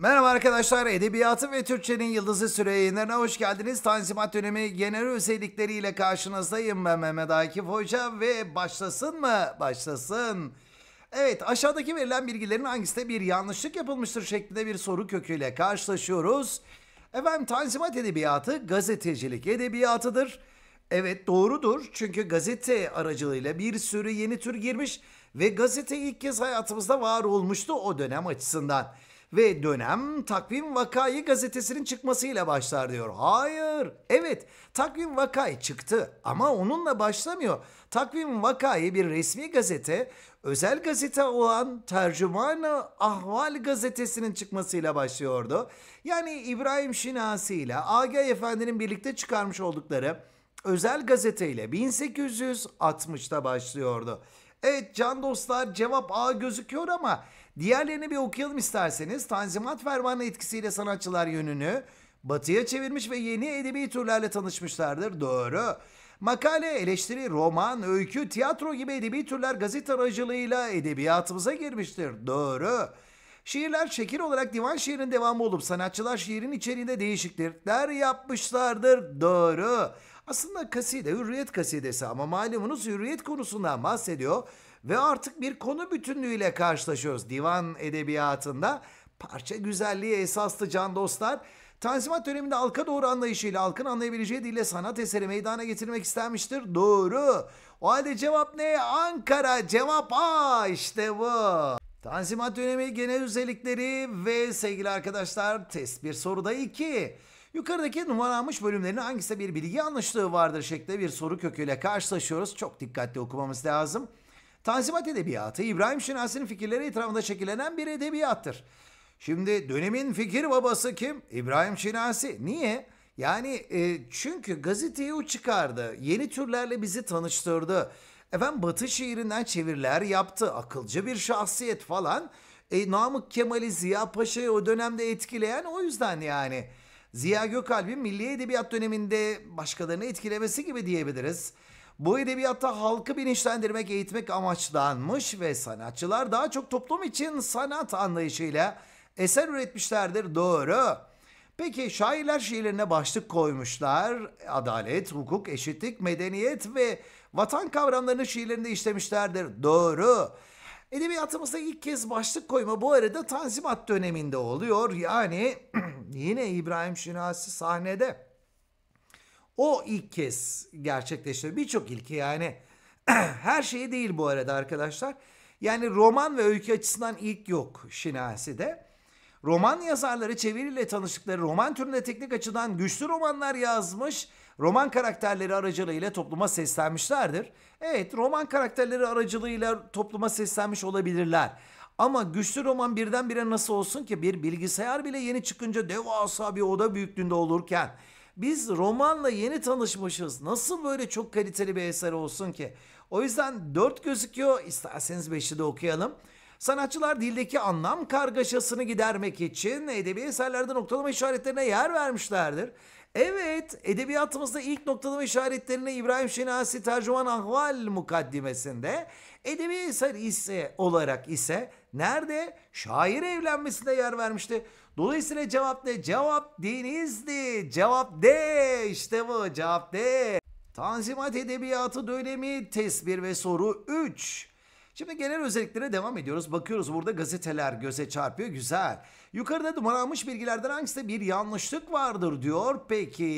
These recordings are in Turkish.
Merhaba arkadaşlar, Edebiyatı ve Türkçenin Yıldızı Süre hoş geldiniz. Tanzimat dönemi genel özellikleriyle karşınızdayım ben Mehmet Akif Hoca ve başlasın mı? Başlasın. Evet, aşağıdaki verilen bilgilerin hangisinde bir yanlışlık yapılmıştır şeklinde bir soru köküyle karşılaşıyoruz. Efendim Tanzimat Edebiyatı gazetecilik edebiyatıdır. Evet doğrudur çünkü gazete aracılığıyla bir sürü yeni tür girmiş ve gazete ilk kez hayatımızda var olmuştu o dönem açısından ve dönem Takvim vakayı gazetesinin çıkmasıyla başlar diyor. Hayır. Evet Takvim vakayı çıktı ama onunla başlamıyor. Takvim vakayı bir resmi gazete özel gazete olan Tercüman-ı Ahval gazetesinin çıkmasıyla başlıyordu. Yani İbrahim Şinasi ile Agah Efendi'nin birlikte çıkarmış oldukları özel gazeteyle 1860'ta başlıyordu. Evet can dostlar cevap A gözüküyor ama Diğerlerini bir okuyalım isterseniz. Tanzimat Fermanı etkisiyle sanatçılar yönünü batıya çevirmiş ve yeni edebi türlerle tanışmışlardır. Doğru. Makale, eleştiri, roman, öykü, tiyatro gibi edebi türler gazete aracılığıyla edebiyatımıza girmiştir. Doğru. Şiirler şekil olarak divan şiirinin devamı olup sanatçılar şiirin içeriğinde değişiklikler yapmışlardır. Doğru. Aslında kaside hürriyet kasidesi ama malumunuz hürriyet konusundan bahsediyor ve artık bir konu bütünlüğüyle karşılaşıyoruz divan edebiyatında. Parça güzelliği esastı can dostlar. Tanzimat döneminde halka doğru anlayışıyla halkın anlayabileceği dille sanat eseri meydana getirmek istenmiştir. Doğru. O halde cevap ne? Ankara cevap A işte bu. Tanzimat dönemi genel özellikleri ve sevgili arkadaşlar test bir soruda iki. Yukarıdaki numaralanmış bölümlerin hangisinde bir bilgi yanlışlığı vardır şeklinde bir soru köküyle karşılaşıyoruz. Çok dikkatli okumamız lazım. Tanzimat edebiyatı İbrahim Şinasi'nin fikirleri etrafında şekillenen bir edebiyattır. Şimdi dönemin fikir babası kim? İbrahim Şinasi. Niye? Yani e, çünkü gazeteyi o çıkardı. Yeni türlerle bizi tanıştırdı. Efendim Batı şiirinden çeviriler yaptı. Akılcı bir şahsiyet falan. E, Namık Kemal'i Ziya Paşa'yı o dönemde etkileyen o yüzden yani. Ziya Gökalp'in milli edebiyat döneminde başkalarını etkilemesi gibi diyebiliriz. Bu edebiyatta halkı bilinçlendirmek, eğitmek amaçlanmış ve sanatçılar daha çok toplum için sanat anlayışıyla eser üretmişlerdir. Doğru. Peki şairler şiirlerine başlık koymuşlar. Adalet, hukuk, eşitlik, medeniyet ve vatan kavramlarını şiirlerinde işlemişlerdir. Doğru. Edebiyatımızda ilk kez başlık koyma bu arada Tanzimat döneminde oluyor. Yani yine İbrahim Şinasi sahnede. O ilk kez gerçekleşti. Birçok ilke yani her şeyi değil bu arada arkadaşlar. Yani roman ve öykü açısından ilk yok Şinasi'de. Roman yazarları çeviriyle tanıştıkları roman türünde teknik açıdan güçlü romanlar yazmış, roman karakterleri aracılığıyla topluma seslenmişlerdir. Evet, roman karakterleri aracılığıyla topluma seslenmiş olabilirler. Ama güçlü roman birdenbire nasıl olsun ki bir bilgisayar bile yeni çıkınca devasa bir oda büyüklüğünde olurken biz romanla yeni tanışmışız. Nasıl böyle çok kaliteli bir eser olsun ki? O yüzden 4 gözüküyor. İsterseniz 5'i de okuyalım. Sanatçılar dildeki anlam kargaşasını gidermek için edebi eserlerde noktalama işaretlerine yer vermişlerdir. Evet, edebiyatımızda ilk noktalama işaretlerini İbrahim Şinasi Tercüman Ahval mukaddimesinde edebi eser ise olarak ise nerede? Şair evlenmesine yer vermişti. Dolayısıyla cevap ne? Cevap Denizli. Cevap D. İşte bu cevap D. Tanzimat Edebiyatı Dönemi Test 1 ve soru 3. Şimdi genel özelliklere devam ediyoruz. Bakıyoruz burada gazeteler göze çarpıyor. Güzel. Yukarıda numaranmış bilgilerden hangisinde bir yanlışlık vardır diyor. Peki.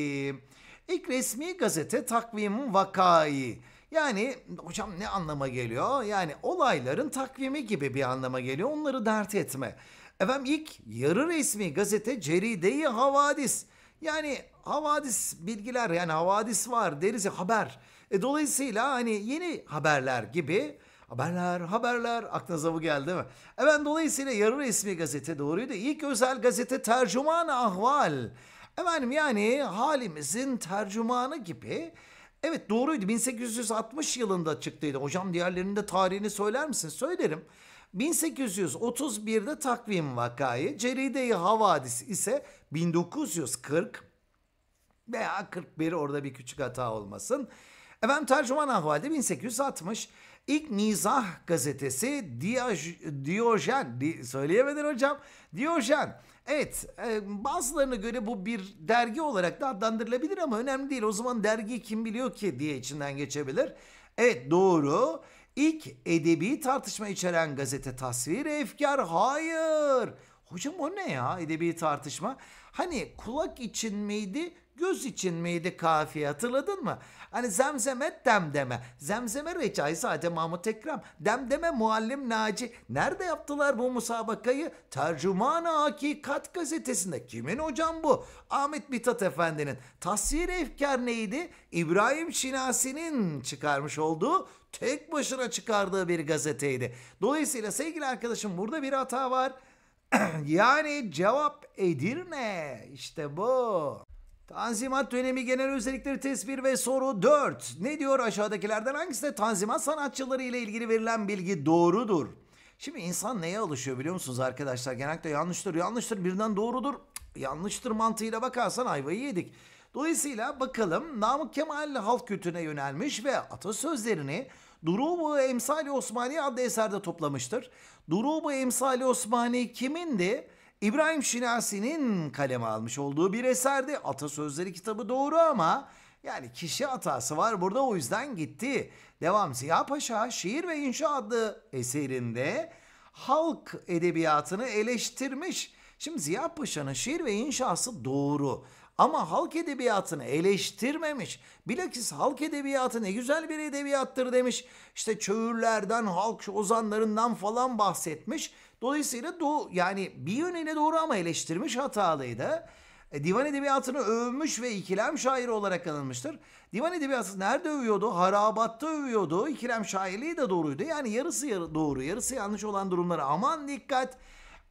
İlk resmi gazete takvim vakayı. Yani hocam ne anlama geliyor? Yani olayların takvimi gibi bir anlama geliyor. Onları dert etme. Efendim ilk yarı resmi gazete Ceride-i Havadis. Yani havadis bilgiler yani havadis var deriz ya haber. E, dolayısıyla hani yeni haberler gibi haberler haberler aklınıza bu geldi mi? Efendim dolayısıyla yarı resmi gazete doğruydu. İlk özel gazete tercüman ahval. Efendim yani halimizin tercümanı gibi Evet doğruydu 1860 yılında çıktıydı. Hocam diğerlerinin de tarihini söyler misin? Söylerim. 1831'de takvim vakayı, Ceride-i Havadis ise 1940 veya 41 orada bir küçük hata olmasın. Efendim tercüman ahvalde 1860. İlk Nizah gazetesi Diyaj, Diyojen, di, söyleyemedin hocam, Diyojen. Evet, e, bazılarına göre bu bir dergi olarak da adlandırılabilir ama önemli değil. O zaman dergi kim biliyor ki diye içinden geçebilir. Evet doğru. İlk edebi tartışma içeren gazete tasvir efkar hayır. Hocam o ne ya edebi tartışma? Hani kulak için miydi Göz için miydi kafi hatırladın mı? Hani zemzeme demdeme. Zemzeme Recai Sade Mahmut Ekrem. Demdeme Muallim Naci. Nerede yaptılar bu musabakayı? Tercüman-ı Hakikat gazetesinde. Kimin hocam bu? Ahmet Mithat Efendi'nin. Tasvir efkar neydi? İbrahim Şinasi'nin çıkarmış olduğu tek başına çıkardığı bir gazeteydi. Dolayısıyla sevgili arkadaşım burada bir hata var. yani cevap Edirne. İşte bu. Tanzimat dönemi genel özellikleri test 1 ve soru 4. Ne diyor aşağıdakilerden hangisi de tanzimat sanatçıları ile ilgili verilen bilgi doğrudur? Şimdi insan neye alışıyor biliyor musunuz arkadaşlar? Genellikle yanlıştır, yanlıştır, birden doğrudur. Yanlıştır mantığıyla bakarsan ayvayı yedik. Dolayısıyla bakalım Namık Kemal halk kültürüne yönelmiş ve atasözlerini Durubu Emsali Osmani adlı eserde toplamıştır. Durubu Emsali Osmani kimindi? İbrahim Şinasi'nin kaleme almış olduğu bir eserde atasözleri kitabı doğru ama yani kişi hatası var burada o yüzden gitti. Devam Ziya Paşa Şiir ve İnşa adlı eserinde halk edebiyatını eleştirmiş. Şimdi Ziya Paşa'nın şiir ve inşası doğru. Ama halk edebiyatını eleştirmemiş. Bilakis halk edebiyatı ne güzel bir edebiyattır demiş. İşte çöğürlerden, halk ozanlarından falan bahsetmiş. Dolayısıyla do yani bir yönüyle doğru ama eleştirmiş hatalıydı. E, divan edebiyatını övmüş ve ikilem şairi olarak anılmıştır. Divan edebiyatı nerede övüyordu? Harabatta övüyordu. İkilem şairliği de doğruydu. Yani yarısı yarı doğru, yarısı yanlış olan durumlara aman dikkat.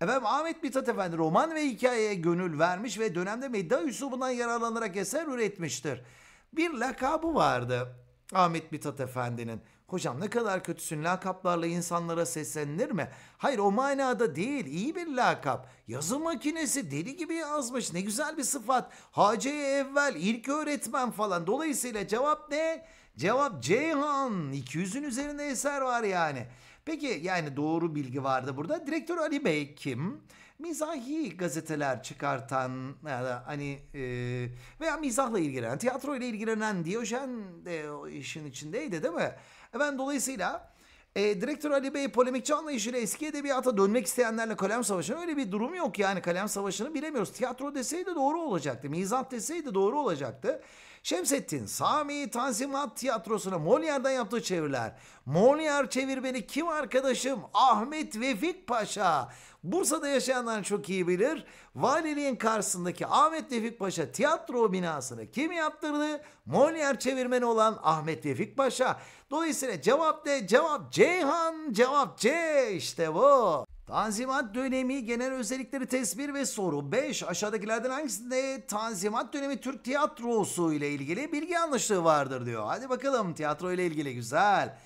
Efendim Ahmet Mithat Efendi roman ve hikayeye gönül vermiş ve dönemde medya üslubundan yararlanarak eser üretmiştir. Bir lakabı vardı Ahmet Mithat Efendi'nin. Hocam ne kadar kötüsün lakaplarla insanlara seslenir mi? Hayır o manada değil iyi bir lakap. Yazı makinesi deli gibi yazmış ne güzel bir sıfat. Hacı evvel ilk öğretmen falan. Dolayısıyla cevap ne? Cevap Ceyhan. 200'ün üzerinde eser var yani. Peki yani doğru bilgi vardı burada. Direktör Ali Bey kim? Mizahi gazeteler çıkartan yani hani e, veya mizahla ilgilenen, tiyatro ile ilgilenen Diyojen de o işin içindeydi değil mi? Ben dolayısıyla e, direktör Ali Bey polemikçi anlayışıyla eski edebiyata dönmek isteyenlerle kalem savaşına öyle bir durum yok yani kalem savaşını bilemiyoruz. Tiyatro deseydi doğru olacaktı, mizah deseydi doğru olacaktı. Şemsettin Sami Tanzimat Tiyatrosu'na Molière'den yaptığı çeviriler. Molière çevir beni kim arkadaşım? Ahmet Vefik Paşa. Bursa'da yaşayanlar çok iyi bilir. Valiliğin karşısındaki Ahmet Vefik Paşa tiyatro binasını kim yaptırdı? Molière çevirmeni olan Ahmet Vefik Paşa. Dolayısıyla cevap D, cevap Ceyhan, cevap C işte bu. Tanzimat dönemi genel özellikleri tespir ve soru 5. Aşağıdakilerden hangisinde Tanzimat dönemi Türk tiyatrosu ile ilgili bilgi yanlışlığı vardır diyor. Hadi bakalım tiyatro ile ilgili güzel.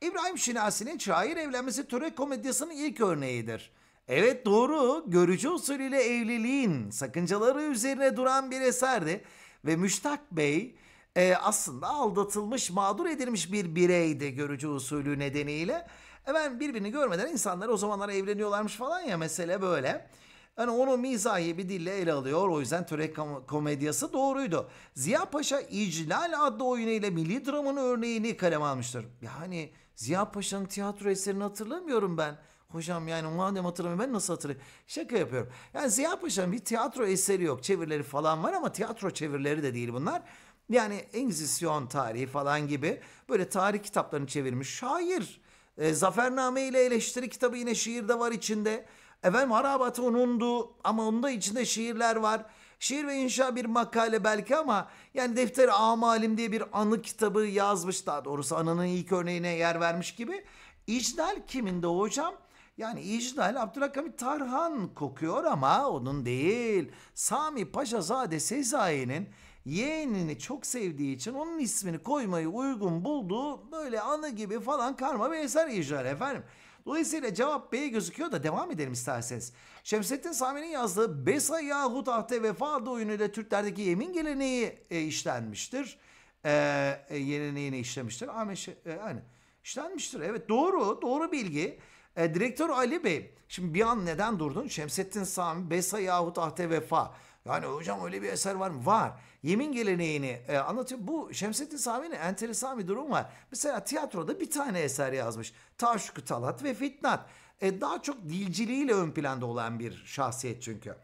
İbrahim Şinasi'nin şair evlenmesi Türk komedyasının ilk örneğidir. Evet doğru, görücü usulüyle evliliğin sakıncaları üzerine duran bir eserdi. Ve Müştak Bey e, aslında aldatılmış, mağdur edilmiş bir bireydi görücü usulü nedeniyle. Hemen birbirini görmeden insanlar o zamanlar evleniyorlarmış falan ya mesele böyle. Yani onu mizahi bir dille ele alıyor. O yüzden Törek kom- komedyası doğruydu. Ziya Paşa İclal adlı oyunu ile milli dramın örneğini kaleme almıştır. Yani Ziya Paşa'nın tiyatro eserini hatırlamıyorum ben. Hocam yani madem hatırlamıyorum ben nasıl hatırlayayım? Şaka yapıyorum. Yani Ziya Paşa'nın bir tiyatro eseri yok. Çevirileri falan var ama tiyatro çevirileri de değil bunlar. Yani Engizisyon tarihi falan gibi böyle tarih kitaplarını çevirmiş şair. E, Zafername ile eleştiri kitabı yine şiirde var içinde. Efendim harabatı unundu ama onda içinde şiirler var. Şiir ve inşa bir makale belki ama yani defter amalim diye bir anı kitabı yazmış daha doğrusu ananın ilk örneğine yer vermiş gibi. İcdal kiminde hocam? Yani İcdal Abdülhakamit Tarhan kokuyor ama onun değil. Sami Paşazade Sezai'nin yeğenini çok sevdiği için onun ismini koymayı uygun bulduğu böyle anı gibi falan karma bir eser icra efendim. Dolayısıyla cevap B gözüküyor da devam edelim isterseniz. Şemsettin Sami'nin yazdığı Besa yahut Ahte Vefa oyunu oyunuyla Türklerdeki yemin geleneği e, işlenmiştir. E, e, geleneğine işlemiştir. Ahmet e, yani işlenmiştir. Evet doğru, doğru bilgi. E, Direktör Ali Bey, şimdi bir an neden durdun? Şemsettin Sami, Besa yahut Ahte Vefa. Yani hocam öyle bir eser var mı? Var. Yemin geleneğini e, anlatıyor. Bu Şemsettin Sami'nin enteresan bir durum var. Mesela tiyatroda bir tane eser yazmış. Taşkı Talat ve Fitnat. E, daha çok dilciliğiyle ön planda olan bir şahsiyet çünkü.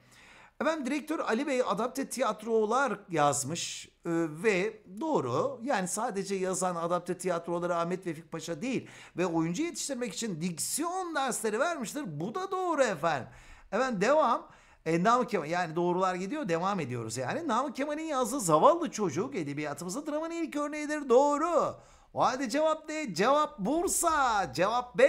Efendim direktör Ali Bey adapte tiyatrolar yazmış ee, ve doğru yani sadece yazan adapte tiyatroları Ahmet Vefik Paşa değil ve oyuncu yetiştirmek için diksiyon dersleri vermiştir. Bu da doğru efendim. Efendim devam. E, Namık Kemal yani doğrular gidiyor devam ediyoruz yani. Namık Kemal'in yazdığı Zavallı Çocuk edebiyatımızda dramanın ilk örneğidir doğru. O halde cevap ne? Cevap Bursa. Cevap B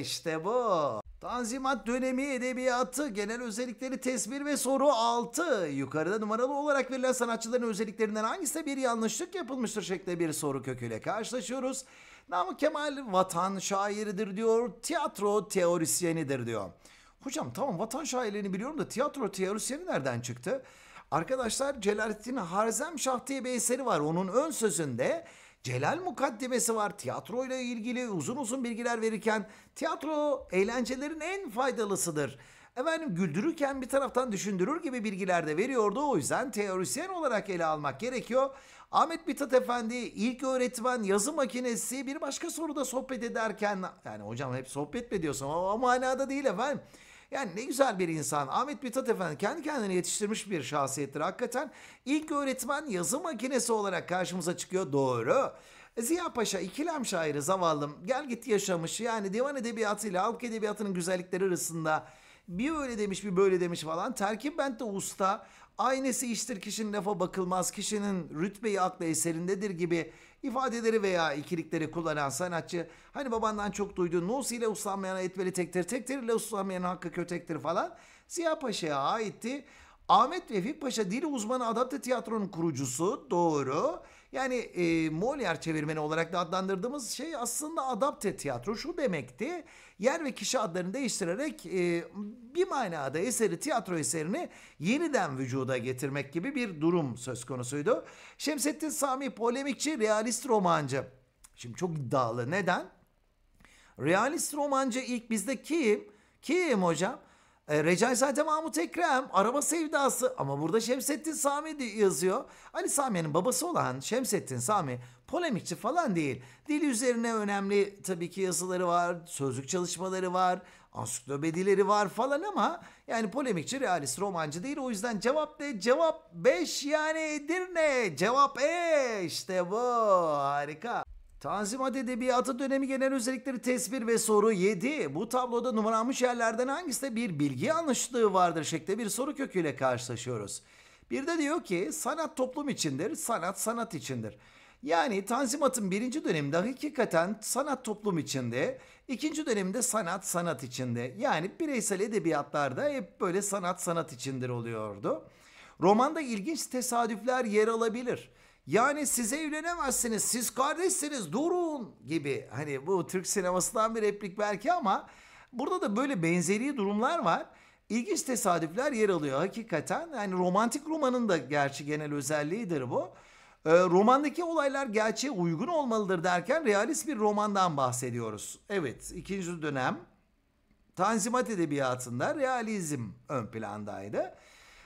işte bu. Tanzimat dönemi edebiyatı genel özellikleri tesbir ve soru 6. Yukarıda numaralı olarak verilen sanatçıların özelliklerinden hangisinde bir yanlışlık yapılmıştır şeklinde bir soru köküyle karşılaşıyoruz. Namık Kemal vatan şairidir diyor, tiyatro teorisyenidir diyor. Hocam tamam vatan şairlerini biliyorum da tiyatro teorisyeni nereden çıktı? Arkadaşlar Celalettin Harzemşah diye bir eseri var. Onun ön sözünde Celal mukaddimesi var. tiyatroyla ilgili uzun uzun bilgiler verirken tiyatro eğlencelerin en faydalısıdır. Efendim güldürürken bir taraftan düşündürür gibi bilgiler de veriyordu. O yüzden teorisyen olarak ele almak gerekiyor. Ahmet Mithat Efendi ilk öğretmen yazı makinesi bir başka soruda sohbet ederken yani hocam hep sohbet mi diyorsun o, o manada değil efendim. Yani ne güzel bir insan. Ahmet Mithat Efendi kendi kendini yetiştirmiş bir şahsiyettir hakikaten. ilk öğretmen yazı makinesi olarak karşımıza çıkıyor doğru. Ziya Paşa ikilem şairi zavallım gel git yaşamış yani divan edebiyatıyla halk edebiyatının güzellikleri arasında bir öyle demiş bir böyle demiş falan. Terkip de usta aynesi iştir kişinin lafa bakılmaz kişinin rütbeyi aklı eserindedir gibi ifadeleri veya ikilikleri kullanan sanatçı hani babandan çok duyduğu Nus ile uslanmayana etmeli tektir, tektir ile uslanmayana hakkı kötektir falan Ziya Paşa'ya aitti. Ahmet Vefik Paşa dil uzmanı adapte tiyatronun kurucusu doğru. Yani e, Molière çevirmeni olarak da adlandırdığımız şey aslında adapte tiyatro şu demekti. Yer ve kişi adlarını değiştirerek e, bir manada eseri tiyatro eserini yeniden vücuda getirmek gibi bir durum söz konusuydu. Şemsettin Sami polemikçi, realist romancı. Şimdi çok iddialı. Neden? Realist romancı ilk bizde kim? Kim hocam? E, Recaizade Mahmut Ekrem araba sevdası ama burada Şemsettin Sami yazıyor. Ali Sami'nin babası olan Şemsettin Sami polemikçi falan değil. Dil üzerine önemli tabii ki yazıları var, sözlük çalışmaları var, ansiklopedileri var falan ama yani polemikçi, realist, romancı değil. O yüzden cevap ne? Cevap 5 yani Edirne. Cevap E işte bu. Harika. Tanzimat Edebiyatı dönemi genel özellikleri tespir ve soru 7. Bu tabloda numaralanmış yerlerden hangisinde bir bilgi yanlışlığı vardır şeklinde bir soru köküyle karşılaşıyoruz. Bir de diyor ki sanat toplum içindir, sanat sanat içindir. Yani Tanzimat'ın birinci döneminde hakikaten sanat toplum içinde, ikinci döneminde sanat sanat içinde. Yani bireysel edebiyatlarda hep böyle sanat sanat içindir oluyordu. Romanda ilginç tesadüfler yer alabilir. Yani siz evlenemezsiniz, siz kardeşsiniz, durun gibi. Hani bu Türk sinemasından bir replik belki ama burada da böyle benzeri durumlar var. İlginç tesadüfler yer alıyor hakikaten. Yani romantik romanın da gerçi genel özelliğidir bu. E, romandaki olaylar gerçeğe uygun olmalıdır derken realist bir romandan bahsediyoruz. Evet, ikinci dönem Tanzimat edebiyatında realizm ön plandaydı.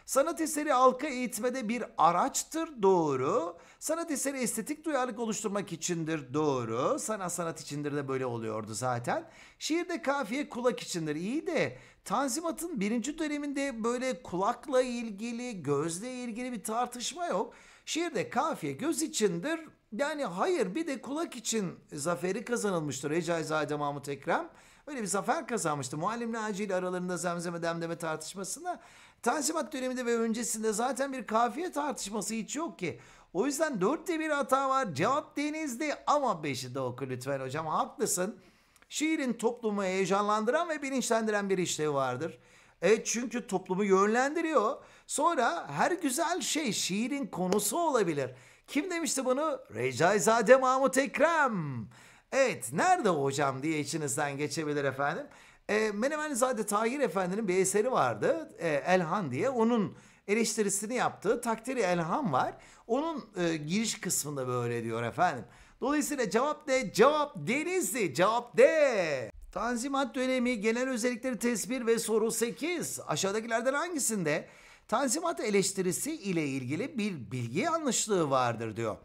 Sanat eseri halka eğitmede bir araçtır doğru. Sanat eseri estetik duyarlılık oluşturmak içindir doğru. Sanat sanat içindir de böyle oluyordu zaten. Şiirde kafiye kulak içindir iyi de Tanzimat'ın birinci döneminde böyle kulakla ilgili, gözle ilgili bir tartışma yok. Şiirde kafiye göz içindir. Yani hayır bir de kulak için zaferi kazanılmıştır Recaizade Mahmut Ekrem. Öyle bir zafer kazanmıştı. Muallim Naci ile aralarında zemzeme demdeme tartışmasında Tanzimat döneminde ve öncesinde zaten bir kafiye tartışması hiç yok ki. O yüzden dörtte bir hata var. Cevap Denizdi ama beşi de oku lütfen hocam. Haklısın. Şiirin toplumu heyecanlandıran ve bilinçlendiren bir işlevi vardır. Evet çünkü toplumu yönlendiriyor. Sonra her güzel şey şiirin konusu olabilir. Kim demişti bunu? Recaizade Mahmut Ekrem. Evet nerede hocam diye içinizden geçebilir efendim. E, Menemenizade Tahir Efendi'nin bir eseri vardı e, Elhan diye. Onun eleştirisini yaptığı takdiri Elhan var. Onun e, giriş kısmında böyle diyor efendim. Dolayısıyla cevap ne? Cevap Denizli. Cevap D. Tanzimat dönemi genel özellikleri tespir ve soru 8. Aşağıdakilerden hangisinde Tanzimat eleştirisi ile ilgili bir bilgi yanlışlığı vardır diyor.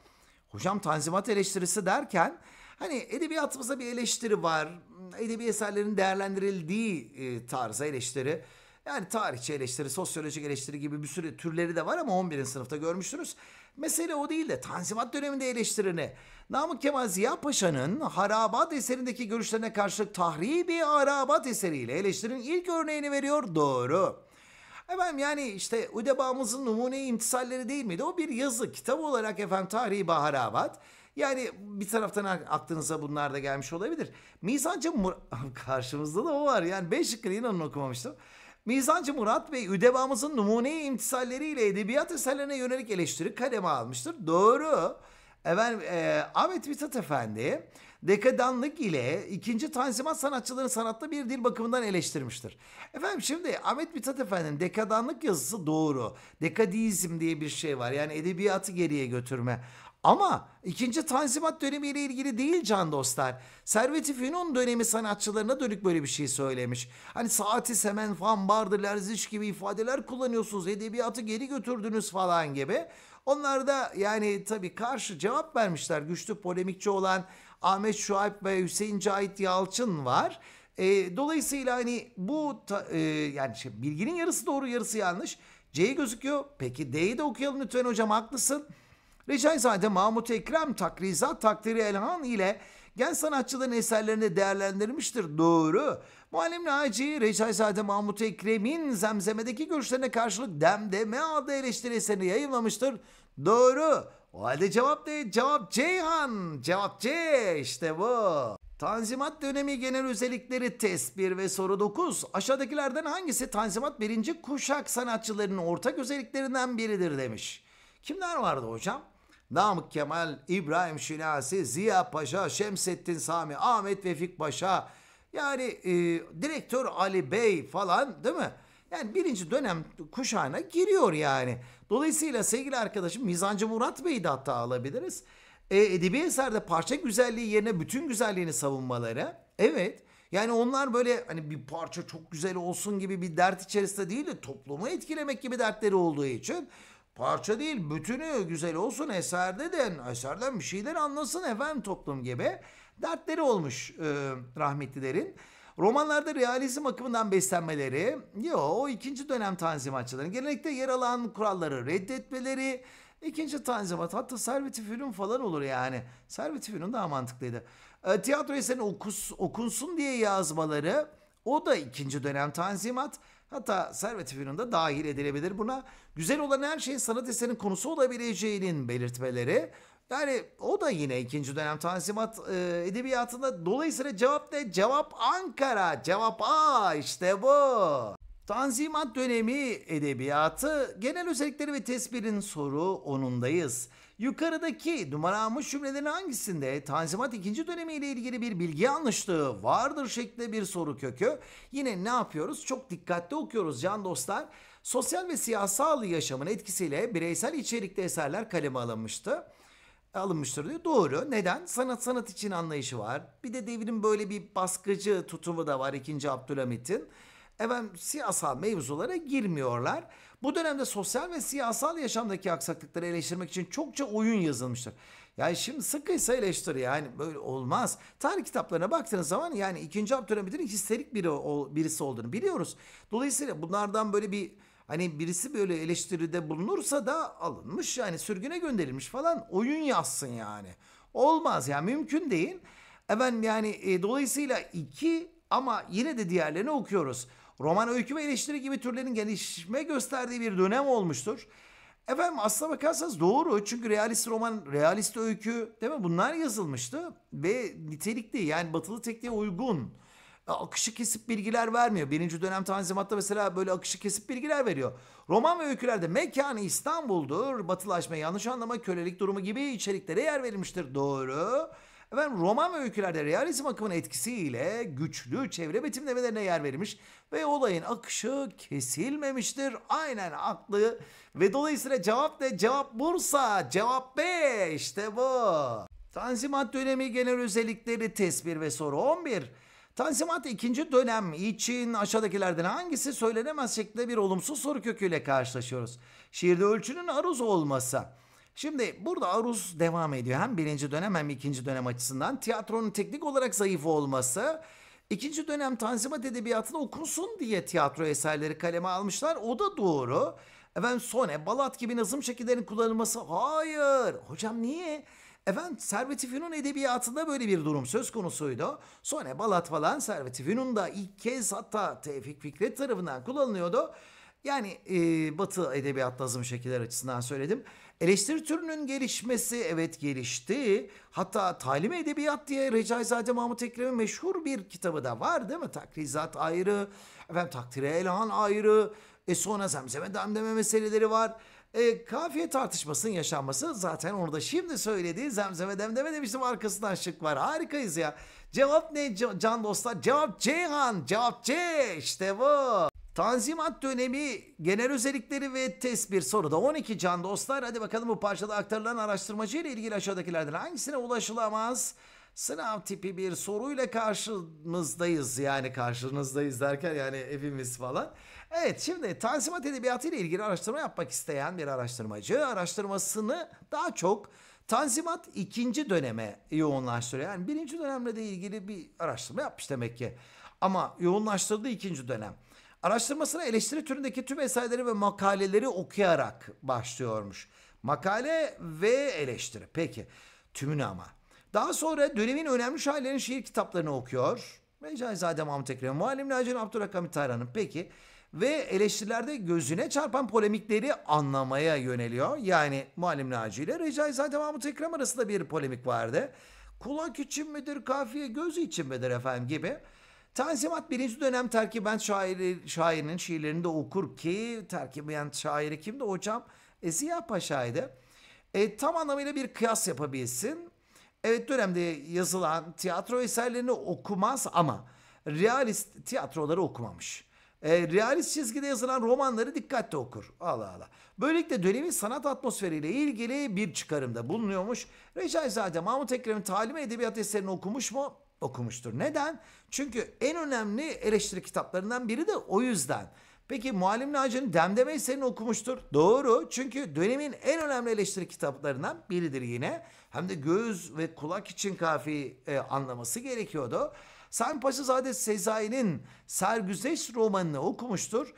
Hocam Tanzimat eleştirisi derken hani edebiyatımızda bir eleştiri var edebi eserlerin değerlendirildiği e, tarza eleştiri. Yani tarihçi eleştiri, sosyolojik eleştiri gibi bir sürü türleri de var ama 11. sınıfta görmüşsünüz. Mesele o değil de Tanzimat döneminde eleştirini. Namık Kemal Ziya Paşa'nın Harabat eserindeki görüşlerine karşılık Tahribi Harabat eseriyle eleştirinin ilk örneğini veriyor. Doğru. Efendim yani işte Udebağımızın numune imtisalleri değil miydi? O bir yazı kitap olarak efendim Tahribi Harabat. Yani bir taraftan aklınıza bunlar da gelmiş olabilir. Mizancı Murat karşımızda da o var. Yani 5 şıkkını inanın okumamıştım. Mizancı Murat Bey üdevamızın numune imtisalleriyle edebiyat eserlerine yönelik eleştiri kaleme almıştır. Doğru. Efendim, e, Ahmet Mithat Efendi dekadanlık ile ikinci tanzimat sanatçılarını sanatta bir dil bakımından eleştirmiştir. Efendim şimdi Ahmet Mithat Efendi'nin dekadanlık yazısı doğru. Dekadizm diye bir şey var. Yani edebiyatı geriye götürme. Ama ikinci Tanzimat dönemiyle ilgili değil can dostlar. Servet-i Fünun dönemi sanatçılarına dönük böyle bir şey söylemiş. Hani saati semen fan bardı lerziş gibi ifadeler kullanıyorsunuz. Edebiyatı geri götürdünüz falan gibi. Onlar da yani tabii karşı cevap vermişler. Güçlü polemikçi olan Ahmet Şuayb ve Hüseyin Cahit Yalçın var. E, dolayısıyla hani bu ta, e, yani şey, bilginin yarısı doğru yarısı yanlış. C gözüküyor. Peki D'yi de okuyalım lütfen hocam haklısın. Recaizade Mahmut Ekrem takrizat takdiri elhan ile genç sanatçıların eserlerini değerlendirmiştir. Doğru. Muallim Naci, Recaizade Mahmut Ekrem'in zemzemedeki görüşlerine karşılık Demdeme adlı eleştiri eserini yayınlamıştır. Doğru. O halde cevap değil. Cevap Ceyhan. Cevap C. işte bu. Tanzimat dönemi genel özellikleri test 1 ve soru 9. Aşağıdakilerden hangisi Tanzimat birinci kuşak sanatçılarının ortak özelliklerinden biridir demiş. Kimler vardı hocam? Namık Kemal, İbrahim Şinasi, Ziya Paşa, Şemsettin Sami, Ahmet Vefik Paşa, yani e, direktör Ali Bey falan değil mi? Yani birinci dönem kuşağına giriyor yani. Dolayısıyla sevgili arkadaşım Mizancı Murat Bey'i de hatta alabiliriz. E, edebi eserde parça güzelliği yerine bütün güzelliğini savunmaları. Evet. Yani onlar böyle hani bir parça çok güzel olsun gibi bir dert içerisinde değil de toplumu etkilemek gibi dertleri olduğu için Parça değil bütünü güzel olsun eserde de eserden bir şeyler anlasın efendim toplum gibi. Dertleri olmuş e, rahmetlilerin. Romanlarda realizm akımından beslenmeleri, yo o ikinci dönem tanzimatçıların genellikle yer alan kuralları reddetmeleri, ikinci tanzimat hatta Servet-i Fünun falan olur yani. Servet-i Fünun daha mantıklıydı. E, tiyatro eserini okus, okunsun diye yazmaları, o da ikinci dönem tanzimat. Hatta servet de dahil edilebilir buna. Güzel olan her şeyin sanat eserinin konusu olabileceğinin belirtmeleri. Yani o da yine ikinci dönem tanzimat e, edebiyatında. Dolayısıyla cevap ne? Cevap Ankara. Cevap A işte bu. Tanzimat dönemi edebiyatı genel özellikleri ve tespitinin soru onundayız. Yukarıdaki numaralı cümlelerin hangisinde Tanzimat ikinci dönemi ile ilgili bir bilgi anlaştığı vardır şeklinde bir soru kökü. Yine ne yapıyoruz? Çok dikkatli okuyoruz can dostlar. Sosyal ve siyasal yaşamın etkisiyle bireysel içerikte eserler kaleme alınmıştı alınmıştır diyor. Doğru. Neden? Sanat sanat için anlayışı var. Bir de devrim böyle bir baskıcı tutumu da var 2. Abdülhamit'in. Efendim siyasal mevzulara girmiyorlar. Bu dönemde sosyal ve siyasal yaşamdaki aksaklıkları eleştirmek için çokça oyun yazılmıştır. Yani şimdi sıkıysa eleştir yani böyle olmaz. Tarih kitaplarına baktığınız zaman yani 2. Abdülhamid'in histerik biri, birisi olduğunu biliyoruz. Dolayısıyla bunlardan böyle bir hani birisi böyle eleştiride bulunursa da alınmış yani sürgüne gönderilmiş falan oyun yazsın yani. Olmaz yani mümkün değil. Efendim yani e, dolayısıyla iki ama yine de diğerlerini okuyoruz roman öykü ve eleştiri gibi türlerin gelişme gösterdiği bir dönem olmuştur. Efendim aslına bakarsanız doğru çünkü realist roman, realist öykü değil mi bunlar yazılmıştı ve nitelikli yani batılı tekniğe uygun e, akışı kesip bilgiler vermiyor. Birinci dönem Tanzimat'ta mesela böyle akışı kesip bilgiler veriyor. Roman ve öykülerde mekanı İstanbul'dur, batılaşma, yanlış anlama, kölelik durumu gibi içeriklere yer verilmiştir. Doğru. Efendim roman ve öykülerde realizm akımının etkisiyle güçlü çevre betimlemelerine yer verilmiş ve olayın akışı kesilmemiştir. Aynen aklı ve dolayısıyla cevap ne? Cevap Bursa, cevap B işte bu. Tanzimat dönemi genel özellikleri tespir ve soru 11. Tanzimat ikinci dönem için aşağıdakilerden hangisi söylenemez şeklinde bir olumsuz soru köküyle karşılaşıyoruz. Şiirde ölçünün aruz olması, Şimdi burada aruz devam ediyor. Hem birinci dönem hem ikinci dönem açısından. Tiyatronun teknik olarak zayıf olması. İkinci dönem Tanzimat Edebiyatı'nı okunsun diye tiyatro eserleri kaleme almışlar. O da doğru. Efendim Sone, Balat gibi nazım şekillerinin kullanılması. Hayır. Hocam niye? Efendim Servet-i Fünun edebiyatında böyle bir durum söz konusuydu. Sonra Balat falan Servet-i Fünun'da ilk kez hatta Tevfik Fikret tarafından kullanılıyordu. Yani e, Batı edebiyat yazım şekiller açısından söyledim. Eleştiri türünün gelişmesi evet gelişti. Hatta talim edebiyat diye Recaizade Mahmut Ekrem'in meşhur bir kitabı da var değil mi? Takrizat ayrı, efendim takdire elhan ayrı, e sonra zemzeme demdeme meseleleri var. E, kafiye tartışmasının yaşanması zaten orada şimdi söyledi. zemzeme demdeme demiştim arkasından şık var. Harikayız ya. Cevap ne can dostlar? Cevap Ceyhan. Cevap C. İşte bu. Tanzimat dönemi genel özellikleri ve test bir soruda 12 can dostlar. Hadi bakalım bu parçada aktarılan araştırmacı ile ilgili aşağıdakilerden hangisine ulaşılamaz? Sınav tipi bir soruyla karşınızdayız yani karşınızdayız derken yani evimiz falan. Evet şimdi Tanzimat Edebiyatı ile ilgili araştırma yapmak isteyen bir araştırmacı araştırmasını daha çok Tanzimat ikinci döneme yoğunlaştırıyor. Yani birinci dönemle de ilgili bir araştırma yapmış demek ki. Ama yoğunlaştırdığı ikinci dönem. Araştırmasına eleştiri türündeki tüm eserleri ve makaleleri okuyarak başlıyormuş. Makale ve eleştiri. Peki tümünü ama. Daha sonra dönemin önemli şairlerin şiir kitaplarını okuyor. Mecaizade Mahmut Ekrem, Muallim Nacil Abdurrahman Tayran'ın peki. Ve eleştirilerde gözüne çarpan polemikleri anlamaya yöneliyor. Yani Muallim Naci ile Recaizade Mahmut Ekrem arasında bir polemik vardı. Kulak için midir, kafiye göz için midir efendim gibi. Tanzimat birinci dönem terkibent şairi, şairinin de okur ki terkibent şairi kimdi hocam? E, Ziya Paşa'ydı. E, tam anlamıyla bir kıyas yapabilsin. Evet dönemde yazılan tiyatro eserlerini okumaz ama realist tiyatroları okumamış. E, realist çizgide yazılan romanları dikkatle okur. Allah Allah. Böylelikle dönemin sanat atmosferiyle ilgili bir çıkarımda bulunuyormuş. Recaizade Mahmut Ekrem'in talim edebiyat eserini okumuş mu? okumuştur. Neden? Çünkü en önemli eleştiri kitaplarından biri de o yüzden. Peki Muallim Naci'nin Demdeme Eseri'ni okumuştur. Doğru çünkü dönemin en önemli eleştiri kitaplarından biridir yine. Hem de göz ve kulak için kafi e, anlaması gerekiyordu. Sami Paşazade Sezai'nin Sergüzeş romanını okumuştur.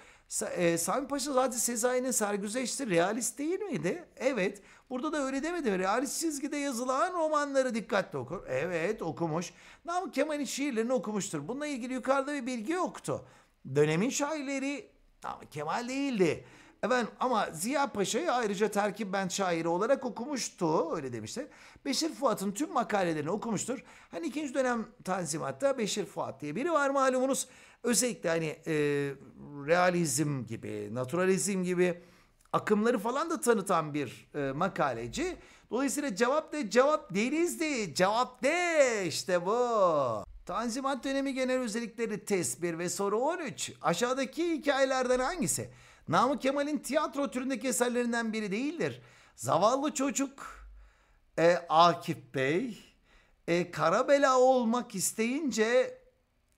E, Sami Paşazade Sezai'nin Sergüzeş'te realist değil miydi? Evet Burada da öyle demedi. Realist çizgide yazılan romanları dikkatle okur. Evet okumuş. Namık Kemal'in şiirlerini okumuştur. Bununla ilgili yukarıda bir bilgi yoktu. Dönemin şairleri Namık Kemal değildi. Efendim ama Ziya Paşa'yı ayrıca terkip ben şairi olarak okumuştu öyle demişler. Beşir Fuat'ın tüm makalelerini okumuştur. Hani ikinci dönem tanzimatta Beşir Fuat diye biri var malumunuz. Özellikle hani e, realizm gibi, naturalizm gibi akımları falan da tanıtan bir e, makaleci. Dolayısıyla cevap de cevap denizdi. Cevap de işte bu. Tanzimat dönemi genel özellikleri test 1 ve soru 13. Aşağıdaki hikayelerden hangisi? Namık Kemal'in tiyatro türündeki eserlerinden biri değildir. Zavallı çocuk, e, Akif Bey, e, Karabela olmak isteyince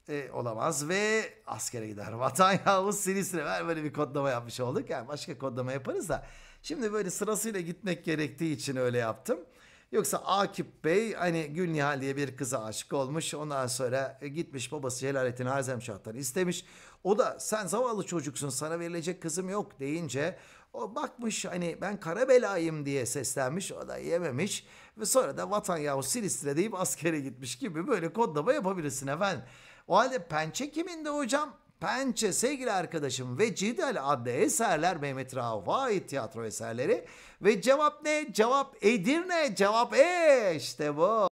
e, olamaz ve askere gider. Vatan yavuz Silistre ver böyle bir kodlama yapmış olduk. Yani başka kodlama yaparız da. Şimdi böyle sırasıyla gitmek gerektiği için öyle yaptım. Yoksa Akif Bey hani Gül Nihal diye bir kıza aşık olmuş. Ondan sonra e, gitmiş babası Celalettin Azemşah'tan istemiş. O da sen zavallı çocuksun sana verilecek kızım yok deyince o bakmış hani ben kara belayım diye seslenmiş. O da yememiş. Ve sonra da vatan yahu Silistre deyip askere gitmiş gibi böyle kodlama yapabilirsin efendim. O halde pençe kiminde hocam? Pençe sevgili arkadaşım ve Cidal adlı eserler Mehmet Rauf'a ait tiyatro eserleri. Ve cevap ne? Cevap Edirne, cevap E işte bu.